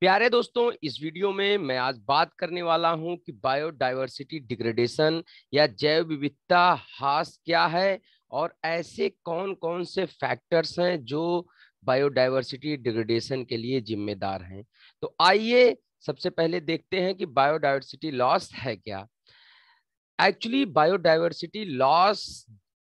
प्यारे दोस्तों इस वीडियो में मैं आज बात करने वाला हूं कि बायोडाइवर्सिटी डिग्रेडेशन या जैव विविधता हास क्या है और ऐसे कौन कौन से फैक्टर्स हैं जो बायोडाइवर्सिटी डिग्रेडेशन के लिए जिम्मेदार हैं तो आइए सबसे पहले देखते हैं कि बायोडाइवर्सिटी लॉस है क्या एक्चुअली बायोडाइवर्सिटी लॉस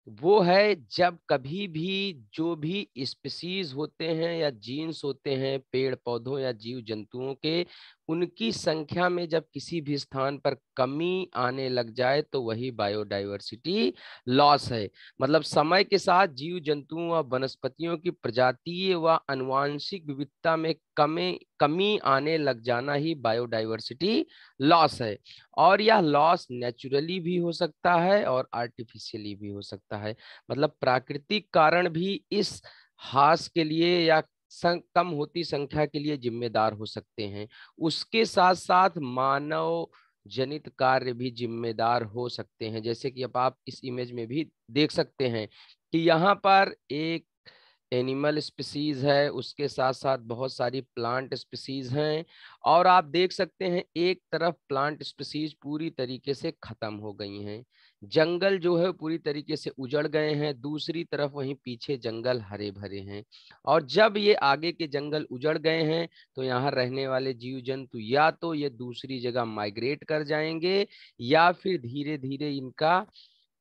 वो है जब कभी भी जो भी स्पीसीज होते हैं या जीन्स होते हैं पेड़ पौधों या जीव जंतुओं के उनकी संख्या में जब किसी भी स्थान पर कमी आने लग जाए तो वही बायोडाइवर्सिटी लॉस है मतलब समय के साथ जीव जंतुओं व वनस्पतियों की प्रजातीय व अनुवांशिक विविधता में कमी कमी आने लग जाना ही बायोडाइवर्सिटी लॉस है और यह लॉस नेचुरली भी हो सकता है और आर्टिफिशियली भी हो सकता है मतलब प्राकृतिक कारण भी इस हास के लिए या कम होती संख्या के लिए जिम्मेदार हो सकते हैं उसके साथ साथ मानव जनित कार्य भी जिम्मेदार हो सकते हैं जैसे कि अब आप इस इमेज में भी देख सकते हैं कि यहाँ पर एक एनिमल स्पीसीज है उसके साथ साथ बहुत सारी प्लांट स्पीसीज हैं और आप देख सकते हैं एक तरफ प्लांट स्पीसीज पूरी तरीके से ख़त्म हो गई हैं जंगल जो है पूरी तरीके से उजड़ गए हैं दूसरी तरफ वहीं पीछे जंगल हरे भरे हैं और जब ये आगे के जंगल उजड़ गए हैं तो यहाँ रहने वाले जीव जंतु या तो ये दूसरी जगह माइग्रेट कर जाएंगे या फिर धीरे धीरे इनका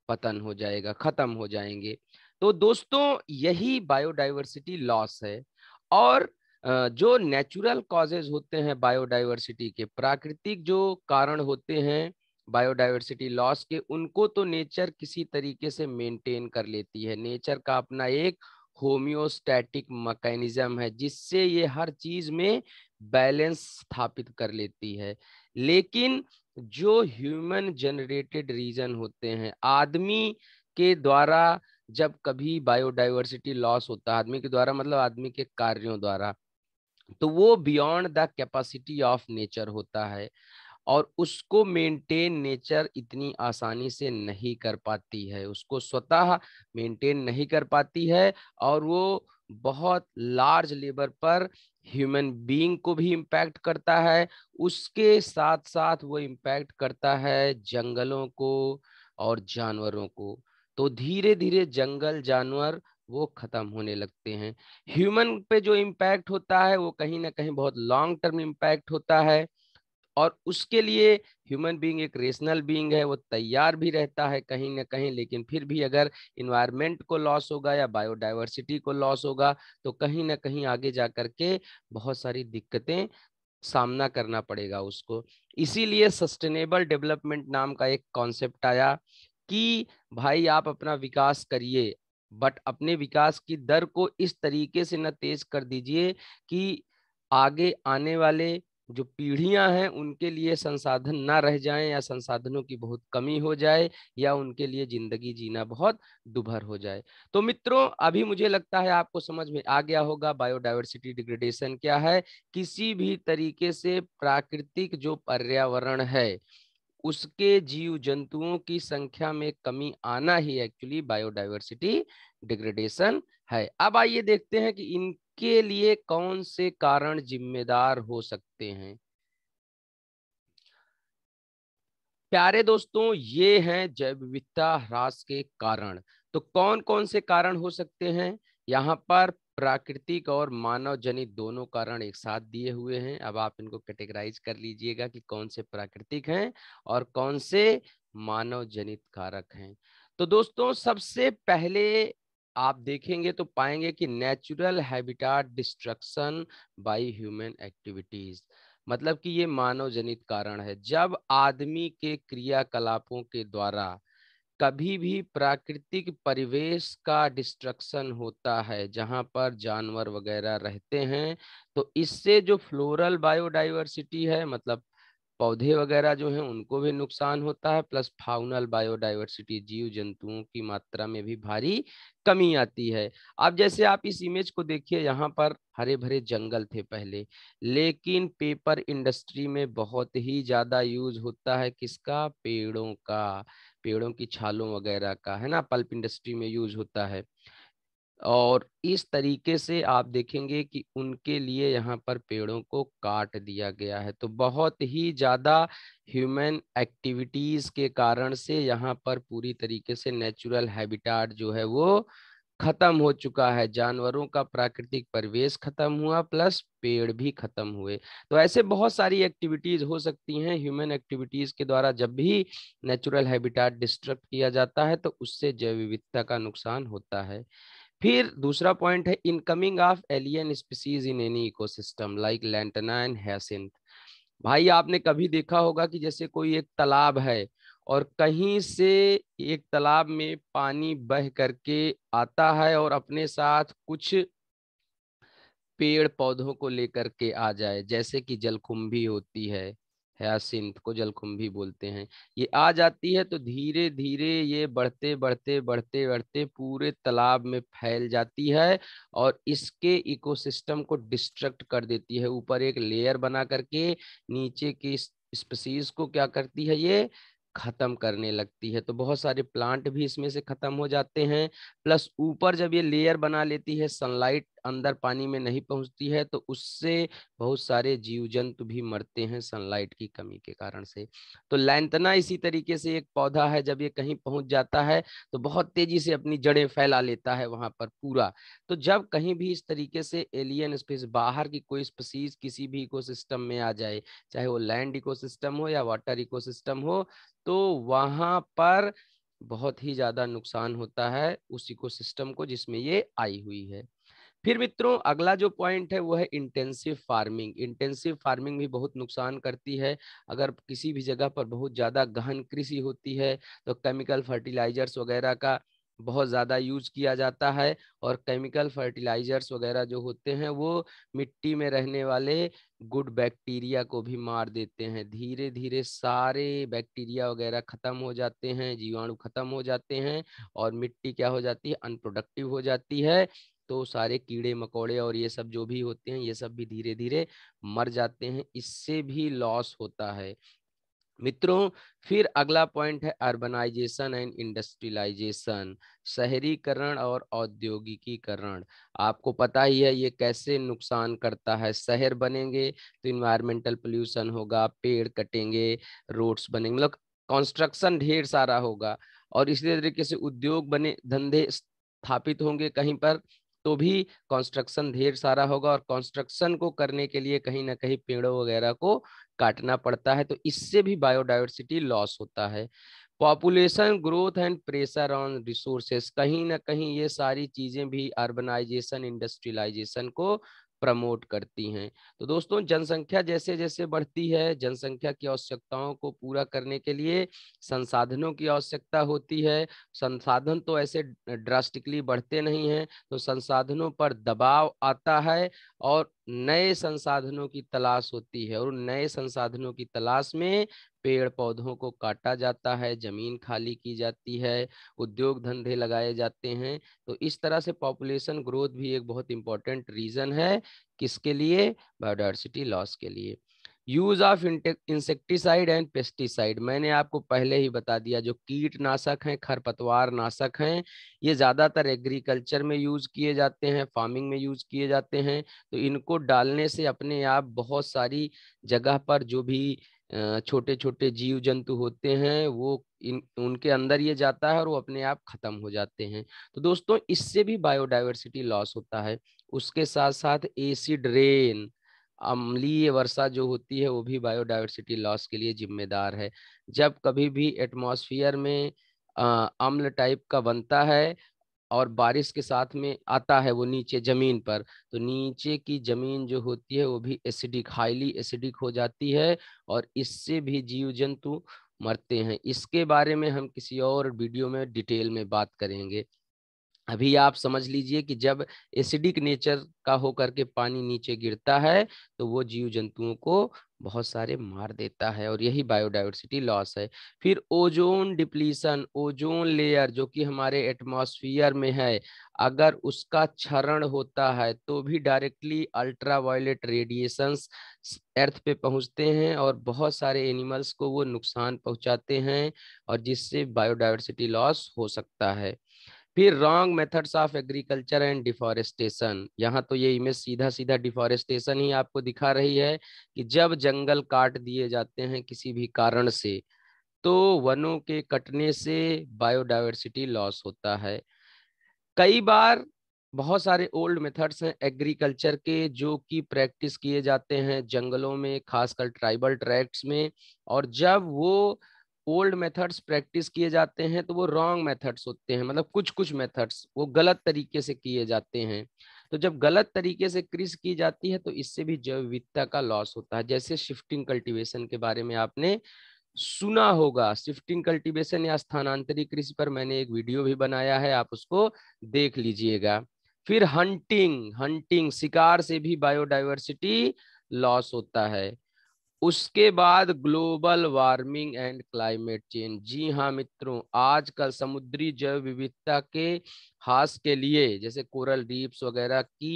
पतन हो जाएगा खत्म हो जाएंगे तो दोस्तों यही बायोडाइवर्सिटी लॉस है और जो नेचुरल कॉजेज होते हैं बायोडाइवर्सिटी के प्राकृतिक जो कारण होते हैं बायोडाइवर्सिटी लॉस के उनको तो नेचर किसी तरीके से मेंटेन कर लेती है नेचर का अपना एक होम्योस्टैटिक मैकेनिज्म है जिससे ये हर चीज में बैलेंस स्थापित कर लेती है लेकिन जो ह्यूमन जनरेटेड रीजन होते हैं आदमी के द्वारा जब कभी बायोडाइवर्सिटी लॉस होता है आदमी के द्वारा मतलब आदमी के कार्यों द्वारा तो वो beyond the capacity of nature होता है और उसको मेंटेन नेचर इतनी आसानी से नहीं कर पाती है उसको स्वतः मेंटेन नहीं कर पाती है और वो बहुत लार्ज लेवल पर ह्यूमन बीइंग को भी इम्पैक्ट करता है उसके साथ साथ वो इम्पैक्ट करता है जंगलों को और जानवरों को तो धीरे धीरे जंगल जानवर वो खत्म होने लगते हैं ह्यूमन पे जो इम्पैक्ट होता है वो कहीं ना कहीं बहुत लॉन्ग टर्म इम्पैक्ट होता है और उसके लिए ह्यूमन बीइंग एक रेशनल बीइंग है वो तैयार भी रहता है कहीं ना कहीं लेकिन फिर भी अगर इन्वायरमेंट को लॉस होगा या बायोडाइवर्सिटी को लॉस होगा तो कहीं ना कहीं आगे जा कर के बहुत सारी दिक्कतें सामना करना पड़ेगा उसको इसीलिए सस्टेनेबल डेवलपमेंट नाम का एक कॉन्सेप्ट आया कि भाई आप अपना विकास करिए बट अपने विकास की दर को इस तरीके से न तेज कर दीजिए कि आगे आने वाले जो पीढ़ियां हैं उनके लिए संसाधन ना रह जाएं या संसाधनों की बहुत कमी हो जाए या उनके लिए जिंदगी जीना बहुत दुभर हो जाए तो मित्रों अभी मुझे लगता है आपको समझ में आ गया होगा बायोडाइवर्सिटी डिग्रेडेशन क्या है किसी भी तरीके से प्राकृतिक जो पर्यावरण है उसके जीव जंतुओं की संख्या में कमी आना ही एक्चुअली बायोडाइवर्सिटी डिग्रेडेशन है अब आइए देखते हैं कि इन इसके लिए कौन से कारण जिम्मेदार हो सकते हैं प्यारे दोस्तों ये हैं जैव विविधता ह्रास के कारण तो कौन कौन से कारण हो सकते हैं यहाँ पर प्राकृतिक और मानव जनित दोनों कारण एक साथ दिए हुए हैं अब आप इनको कैटेगराइज कर लीजिएगा कि कौन से प्राकृतिक हैं और कौन से मानव जनित कारक हैं तो दोस्तों सबसे पहले आप देखेंगे तो पाएंगे कि natural habitat destruction by human activities मतलब कि ये मानव जनित कारण है जब आदमी के क्रियाकलापों के द्वारा कभी भी प्राकृतिक परिवेश का डिस्ट्रक्शन होता है जहाँ पर जानवर वगैरह रहते हैं तो इससे जो फ्लोरल बायोडाइवर्सिटी है मतलब पौधे वगैरह जो हैं उनको भी नुकसान होता है प्लस फाउनल बायोडाइवर्सिटी जीव जंतुओं की मात्रा में भी भारी कमी आती है अब जैसे आप इस इमेज को देखिए यहाँ पर हरे भरे जंगल थे पहले लेकिन पेपर इंडस्ट्री में बहुत ही ज़्यादा यूज होता है किसका पेड़ों का पेड़ों की छालों वगैरह का है ना पल्प इंडस्ट्री में यूज होता है और इस तरीके से आप देखेंगे कि उनके लिए यहाँ पर पेड़ों को काट दिया गया है तो बहुत ही ज़्यादा ह्यूमन एक्टिविटीज़ के कारण से यहाँ पर पूरी तरीके से नेचुरल हैबिटाट जो है वो खत्म हो चुका है जानवरों का प्राकृतिक परिवेश खत्म हुआ प्लस पेड़ भी खत्म हुए तो ऐसे बहुत सारी एक्टिविटीज हो सकती हैं ह्यूमन एक्टिविटीज के द्वारा जब भी नेचुरल हैबिटाट डिस्ट्रक्ट किया जाता है तो उससे जैव विविधता का नुकसान होता है फिर दूसरा पॉइंट है incoming of alien species in any ecosystem like lantana and hyacinth भाई आपने कभी देखा होगा कि जैसे कोई एक तालाब है और कहीं से एक तालाब में पानी बह करके आता है और अपने साथ कुछ पेड़ पौधों को लेकर के आ जाए जैसे कि जलकुंभी होती है हयासिंथ को जलकुंभी बोलते हैं ये आ जाती है तो धीरे धीरे ये बढ़ते बढ़ते बढ़ते बढ़ते पूरे तालाब में फैल जाती है और इसके इकोसिस्टम को डिस्ट्रक्ट कर देती है ऊपर एक लेयर बना करके नीचे की स्पीसीज को क्या करती है ये खत्म करने लगती है तो बहुत सारे प्लांट भी इसमें से खत्म हो जाते हैं प्लस ऊपर जब ये लेयर बना लेती है सनलाइट अंदर पानी में नहीं पहुंचती है तो उससे बहुत सारे जीव जंतु भी मरते हैं सनलाइट की कमी के कारण से तो लैंतना इसी तरीके से एक पौधा है जब ये कहीं पहुंच जाता है तो बहुत तेजी से अपनी जड़ें फैला लेता है वहां पर पूरा तो जब कहीं भी इस तरीके से एलियन स्पेस बाहर की कोई स्पीसीज किसी भी इकोसिस्टम में आ जाए चाहे वो लैंड इकोसिस्टम हो या वाटर इकोसिस्टम हो तो वहां पर बहुत ही ज्यादा नुकसान होता है उस इकोसिस्टम को जिसमें ये आई हुई है फिर मित्रों अगला जो पॉइंट है वो है इंटेंसिव फार्मिंग इंटेंसिव फार्मिंग भी बहुत नुकसान करती है अगर किसी भी जगह पर बहुत ज़्यादा गहन कृषि होती है तो केमिकल फर्टिलाइजर्स वगैरह का बहुत ज़्यादा यूज किया जाता है और केमिकल फर्टिलाइजर्स वगैरह जो होते हैं वो मिट्टी में रहने वाले गुड बैक्टीरिया को भी मार देते हैं धीरे धीरे सारे बैक्टीरिया वगैरह ख़त्म हो जाते हैं जीवाणु ख़त्म हो जाते हैं और मिट्टी क्या हो जाती है अनप्रोडक्टिव हो जाती है तो सारे कीड़े मकोड़े और ये सब जो भी होते हैं ये सब भी धीरे धीरे मर जाते हैं इससे भी लॉस होता है मित्रों फिर अगला पॉइंट है अर्बनाइजेशन एंड इंडस्ट्रियलाइजेशन शहरीकरण और औद्योगिकीकरण आपको पता ही है ये कैसे नुकसान करता है शहर बनेंगे तो इन्वायरमेंटल पोल्यूशन होगा पेड़ कटेंगे रोड्स बनेंगे मतलब कंस्ट्रक्शन ढेर सारा होगा और इसी तरीके से उद्योग बने धंधे स्थापित होंगे कहीं पर तो भी कंस्ट्रक्शन ढेर सारा होगा और कंस्ट्रक्शन को करने के लिए कहीं ना कहीं पेड़ों वगैरह को काटना पड़ता है तो इससे भी बायोडाइवर्सिटी लॉस होता है population growth and pressure on resources कहीं ना कहीं ये सारी चीज़ें भी अर्बनाइजेशन इंडस्ट्रियलाइजेशन को प्रमोट करती हैं तो दोस्तों जनसंख्या जैसे जैसे बढ़ती है जनसंख्या की आवश्यकताओं को पूरा करने के लिए संसाधनों की आवश्यकता होती है संसाधन तो ऐसे ड्रास्टिकली बढ़ते नहीं हैं तो संसाधनों पर दबाव आता है और नए संसाधनों की तलाश होती है और नए संसाधनों की तलाश में पेड़ पौधों को काटा जाता है जमीन खाली की जाती है उद्योग धंधे लगाए जाते हैं तो इस तरह से पॉपुलेशन ग्रोथ भी एक बहुत इंपॉर्टेंट रीजन है किसके लिए बायोडाइवर्सिटी लॉस के लिए use of insecticide and pesticide मैंने आपको पहले ही बता दिया जो कीटनाशक हैं खरपतवार नाशक हैं ये ज़्यादातर एग्रीकल्चर में यूज़ किए जाते हैं फार्मिंग में यूज़ किए जाते हैं तो इनको डालने से अपने आप बहुत सारी जगह पर जो भी छोटे छोटे जीव जंतु होते हैं वो इन उनके अंदर ये जाता है और वो अपने आप ख़त्म हो जाते हैं तो दोस्तों इससे भी बायोडाइवर्सिटी लॉस होता है उसके साथ साथ एसिड रेन अम्लीय वर्षा जो होती है वो भी बायोडाइवर्सिटी लॉस के लिए जिम्मेदार है जब कभी भी एटमॉस्फेयर में अम्ल टाइप का बनता है और बारिश के साथ में आता है वो नीचे ज़मीन पर तो नीचे की ज़मीन जो होती है वो भी एसिडिक हाईली एसिडिक हो जाती है और इससे भी जीव जंतु मरते हैं इसके बारे में हम किसी और वीडियो में डिटेल में बात करेंगे अभी आप समझ लीजिए कि जब एसिडिक नेचर का होकर के पानी नीचे गिरता है तो वो जीव जंतुओं को बहुत सारे मार देता है और यही बायोडाइवर्सिटी लॉस है फिर ओजोन डिप्लीसन ओजोन लेयर जो कि हमारे एटमॉस्फेयर में है अगर उसका क्षरण होता है तो भी डायरेक्टली अल्ट्रावायलेट रेडिएशंस अर्थ पे पहुंचते हैं और बहुत सारे एनिमल्स को वो नुकसान पहुंचाते हैं और जिससे बायोडाइवर्सिटी लॉस हो सकता है फिर wrong methods of agriculture and deforestation यहाँ तो ये इमेज सीधा सीधा डिफॉरेस्टेशन ही आपको दिखा रही है कि जब जंगल काट दिए जाते हैं किसी भी कारण से तो वनों के कटने से बायोडाइवर्सिटी लॉस होता है कई बार बहुत सारे ओल्ड मेथड्स हैं एग्रीकल्चर के जो कि प्रैक्टिस किए जाते हैं जंगलों में खासकर ट्राइबल ट्रैक्ट्स में और जब वो ओल्ड मेथड्स प्रैक्टिस किए जाते हैं तो वो रॉन्ग मेथड्स होते हैं मतलब कुछ कुछ मेथड्स वो गलत तरीके से किए जाते हैं तो जब गलत तरीके से क्रिस की जाती है तो इससे भी जैव विविधता का लॉस होता है जैसे शिफ्टिंग कल्टीवेशन के बारे में आपने सुना होगा शिफ्टिंग कल्टीवेशन या स्थानांतरित कृषि पर मैंने एक वीडियो भी बनाया है आप उसको देख लीजिएगा फिर हंटिंग हंटिंग शिकार से भी बायोडाइवर्सिटी लॉस होता है उसके बाद global warming and climate change जी हाँ मित्रों आजकल समुद्री जैव विविधता के हास के लिए जैसे कोरल रीप्स वगैरह की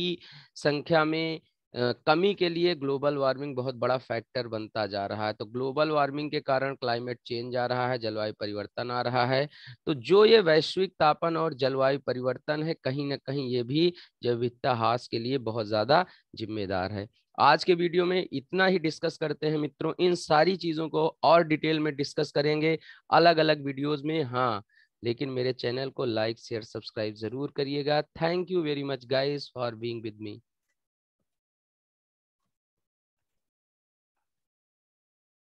संख्या में कमी के लिए ग्लोबल वार्मिंग बहुत बड़ा फैक्टर बनता जा रहा है तो ग्लोबल वार्मिंग के कारण क्लाइमेट चेंज आ रहा है जलवायु परिवर्तन आ रहा है तो जो ये वैश्विक तापन और जलवायु परिवर्तन है कहीं ना कहीं ये भी जैविकता हास के लिए बहुत ज़्यादा जिम्मेदार है आज के वीडियो में इतना ही डिस्कस करते हैं मित्रों इन सारी चीज़ों को और डिटेल में डिस्कस करेंगे अलग अलग वीडियोज में हाँ लेकिन मेरे चैनल को लाइक शेयर सब्सक्राइब जरूर करिएगा thank you very much guys for being with me